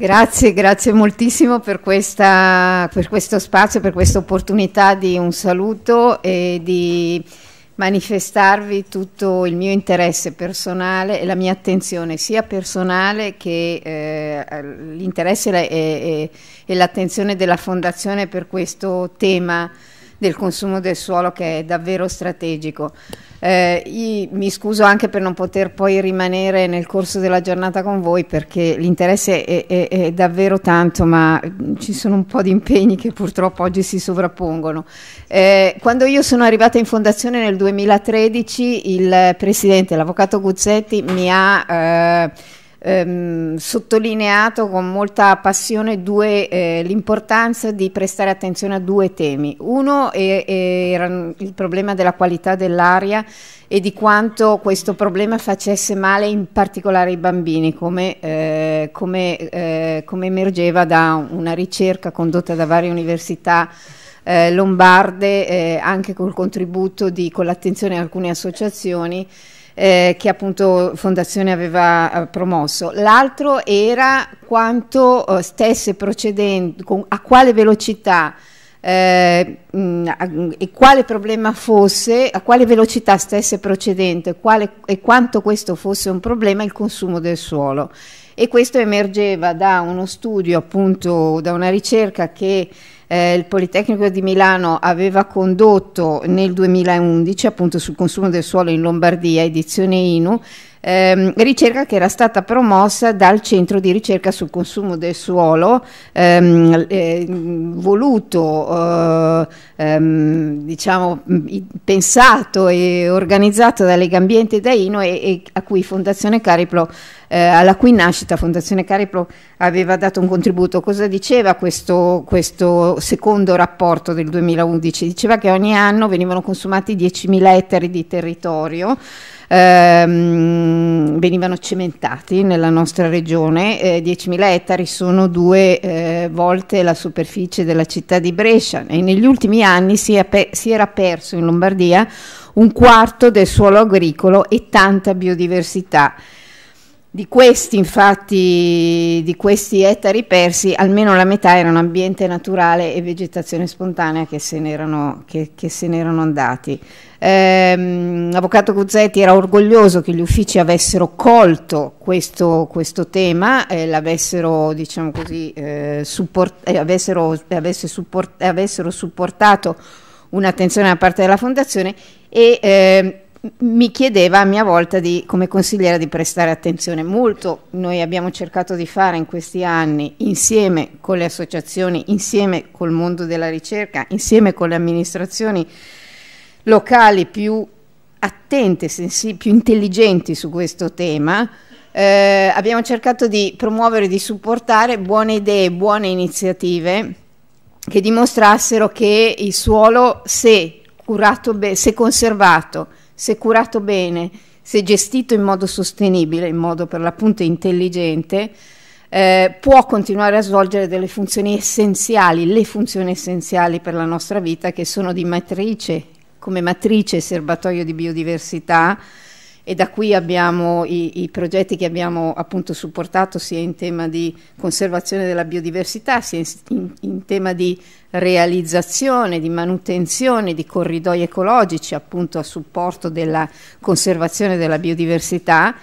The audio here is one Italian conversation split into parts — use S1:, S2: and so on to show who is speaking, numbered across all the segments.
S1: Grazie, grazie moltissimo per, questa, per questo spazio, per questa opportunità di un saluto e di manifestarvi tutto il mio interesse personale e la mia attenzione sia personale che eh, l'interesse e, e, e l'attenzione della Fondazione per questo tema del consumo del suolo che è davvero strategico. Eh, mi scuso anche per non poter poi rimanere nel corso della giornata con voi perché l'interesse è, è, è, davvero tanto, ma ci sono un po' di impegni che purtroppo oggi si sovrappongono. Eh, quando io sono arrivata in fondazione nel 2013, il presidente, l'avvocato Guzzetti, mi ha... Eh, ehm, sottolineato con molta passione due, eh, l'importanza di prestare attenzione a due temi. Uno era il problema della qualità dell'aria e di quanto questo problema facesse male in particolare ai bambini, come, eh, come, eh, come emergeva da una ricerca condotta da varie università eh, lombarde, eh, anche col contributo di, con l'attenzione di alcune associazioni eh, che appunto Fondazione aveva eh, promosso, l'altro era quanto eh, stesse procedendo, con, a quale velocità eh, mh, a, e quale problema fosse, a quale velocità stesse procedendo quale, e, quanto questo fosse un problema il consumo del suolo. E questo emergeva da uno studio, appunto, da una ricerca che eh, il Politecnico di Milano aveva condotto nel 2011 appunto sul consumo del suolo in Lombardia, edizione INU, ehm, ricerca che era stata promossa dal centro di ricerca sul consumo del suolo ehm, ehm eh, voluto ehm, diciamo pensato e organizzato da Lega Ambiente e da INU e, e a cui Fondazione Cariplo eh, alla cui nascita Fondazione Cariplo aveva dato un contributo. Cosa diceva questo, questo secondo rapporto del 2011? Diceva che ogni anno venivano consumati 10.000 ettari di territorio ehm, venivano cementati nella nostra regione, eh, 10.000 ettari sono due eh, volte la superficie della città di Brescia e negli ultimi anni si, pe si era perso in Lombardia un quarto del suolo agricolo e tanta biodiversità. Di questi, infatti, di questi ettari persi, almeno la metà erano ambiente naturale e vegetazione spontanea che se n'erano, che, che se n'erano andati. Ehm, Avvocato Guzzetti era orgoglioso che gli uffici avessero colto questo, questo tema e eh, l'avessero, diciamo così, eh, support, eh, avessero, avesse support, avessero supportato un'attenzione da parte della Fondazione e... Eh, mi chiedeva a mia volta di, come consigliera di prestare attenzione. Molto noi abbiamo cercato di fare in questi anni insieme con le associazioni, insieme col mondo della ricerca, insieme con le amministrazioni locali più attente, sensi, più intelligenti su questo tema. Eh, abbiamo cercato di promuovere, di supportare buone idee, buone iniziative che dimostrassero che il suolo, se, curato se conservato, se curato bene, se gestito in modo sostenibile, in modo per l'appunto intelligente, eh, può continuare a svolgere delle funzioni essenziali, le funzioni essenziali per la nostra vita che sono di matrice, come matrice serbatoio di biodiversità, e da qui abbiamo i, i, progetti che abbiamo appunto supportato sia in tema di conservazione della biodiversità, sia in, in tema di realizzazione, di manutenzione di corridoi ecologici appunto a supporto della conservazione della biodiversità.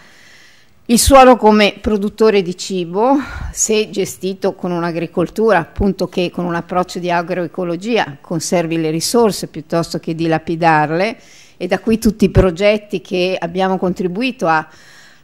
S1: Il suolo come produttore di cibo, se gestito con un'agricoltura, appunto che con un approccio di agroecologia conservi le risorse piuttosto che dilapidarle, e da qui tutti i progetti che abbiamo contribuito a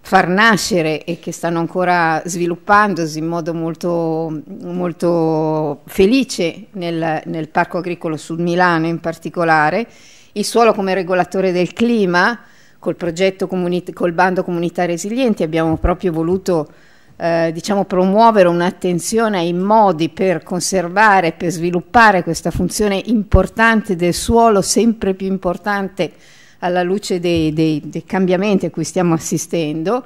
S1: far nascere e che stanno ancora sviluppandosi in modo molto, molto felice nel, nel Parco Agricolo Sud Milano in particolare, il suolo come regolatore del clima, col, progetto col bando comunità resilienti abbiamo proprio voluto eh, diciamo promuovere un'attenzione ai modi per conservare, per sviluppare questa funzione importante del suolo, sempre più importante alla luce dei, dei, dei cambiamenti a cui stiamo assistendo,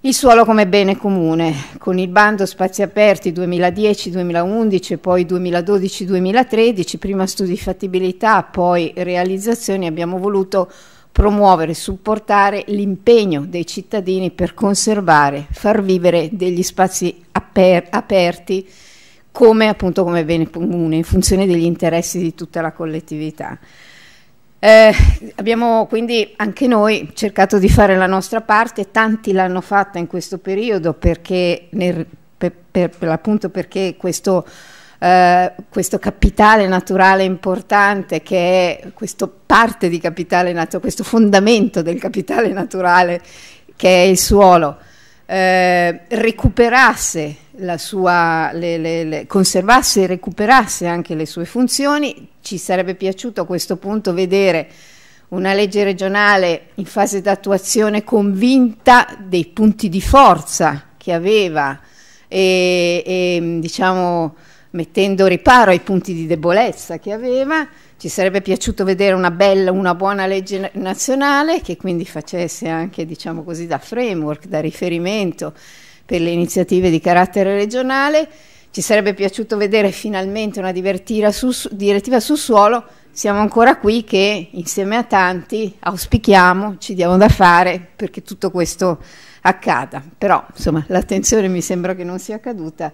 S1: il suolo come bene comune, con il bando Spazi Aperti 2010-2011 poi 2012-2013, prima studi di fattibilità, poi realizzazioni, abbiamo voluto promuovere e supportare l'impegno dei cittadini per conservare, far vivere degli spazi aper- aperti come appunto come bene comune in funzione degli interessi di tutta la collettività. Eh, abbiamo quindi anche noi cercato di fare la nostra parte, tanti l'hanno fatta in questo periodo perché, nel, per, per, per l'appunto perché questo eh, questo capitale naturale importante che è questo parte di capitale naturale, questo fondamento del capitale naturale che è il suolo, eh, recuperasse la sua, le, le, le, conservasse e recuperasse anche le sue funzioni, ci sarebbe piaciuto a questo punto vedere una legge regionale in fase d'attuazione convinta dei punti di forza che aveva e, e diciamo mettendo riparo ai punti di debolezza che aveva. Ci sarebbe piaciuto vedere una bella, una buona legge nazionale che quindi facesse anche, diciamo così, da framework, da riferimento per le iniziative di carattere regionale. Ci sarebbe piaciuto vedere finalmente una su, direttiva sul suolo. Siamo ancora qui che insieme a tanti auspichiamo, ci diamo da fare perché tutto questo accada. Però, insomma, l'attenzione mi sembra che non sia accaduta.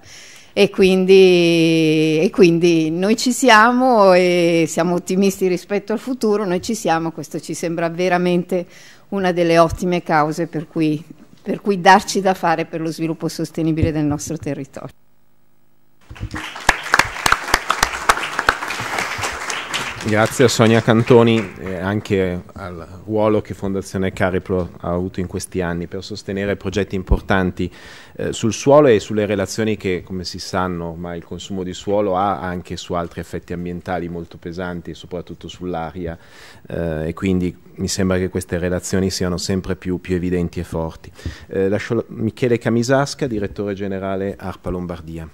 S1: E quindi, e quindi, noi ci siamo e siamo ottimisti rispetto al futuro, noi ci siamo, questo ci sembra veramente una delle ottime cause per cui, per cui darci da fare per lo sviluppo sostenibile del nostro territorio. Grazie a Sonia Cantoni e anche al ruolo che Fondazione Cariplo ha avuto in questi anni per sostenere progetti importanti eh, sul suolo e sulle relazioni che, come si sanno, ormai il consumo di suolo ha anche su altri effetti ambientali molto pesanti, soprattutto sull'aria eh, e quindi mi sembra che queste relazioni siano sempre più, più evidenti e forti. Eh, lascio Michele Camisasca, direttore generale ARPA Lombardia.